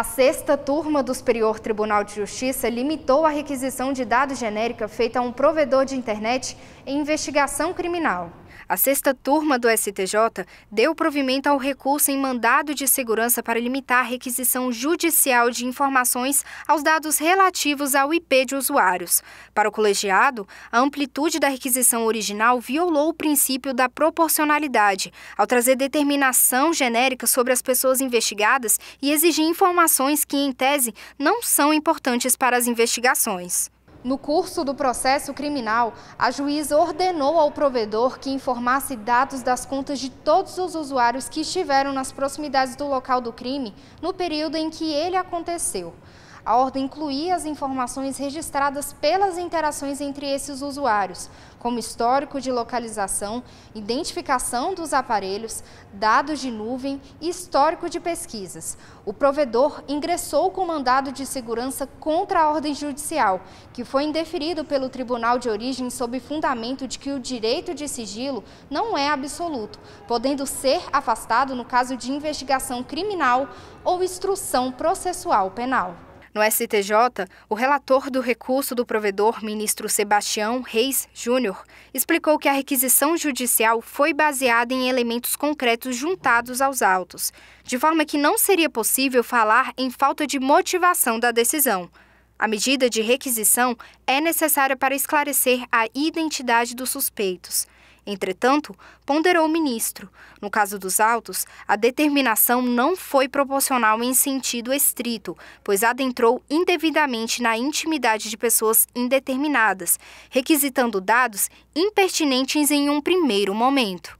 A sexta turma do Superior Tribunal de Justiça limitou a requisição de dados genérica feita a um provedor de internet em investigação criminal. A sexta turma do STJ deu provimento ao recurso em mandado de segurança para limitar a requisição judicial de informações aos dados relativos ao IP de usuários. Para o colegiado, a amplitude da requisição original violou o princípio da proporcionalidade, ao trazer determinação genérica sobre as pessoas investigadas e exigir informações que, em tese, não são importantes para as investigações. No curso do processo criminal, a juíza ordenou ao provedor que informasse dados das contas de todos os usuários que estiveram nas proximidades do local do crime no período em que ele aconteceu. A ordem incluía as informações registradas pelas interações entre esses usuários, como histórico de localização, identificação dos aparelhos, dados de nuvem e histórico de pesquisas. O provedor ingressou com mandado de segurança contra a ordem judicial, que foi indeferido pelo Tribunal de Origem sob fundamento de que o direito de sigilo não é absoluto, podendo ser afastado no caso de investigação criminal ou instrução processual penal. No STJ, o relator do recurso do provedor, ministro Sebastião Reis Júnior, explicou que a requisição judicial foi baseada em elementos concretos juntados aos autos, de forma que não seria possível falar em falta de motivação da decisão. A medida de requisição é necessária para esclarecer a identidade dos suspeitos. Entretanto, ponderou o ministro, no caso dos autos, a determinação não foi proporcional em sentido estrito, pois adentrou indevidamente na intimidade de pessoas indeterminadas, requisitando dados impertinentes em um primeiro momento.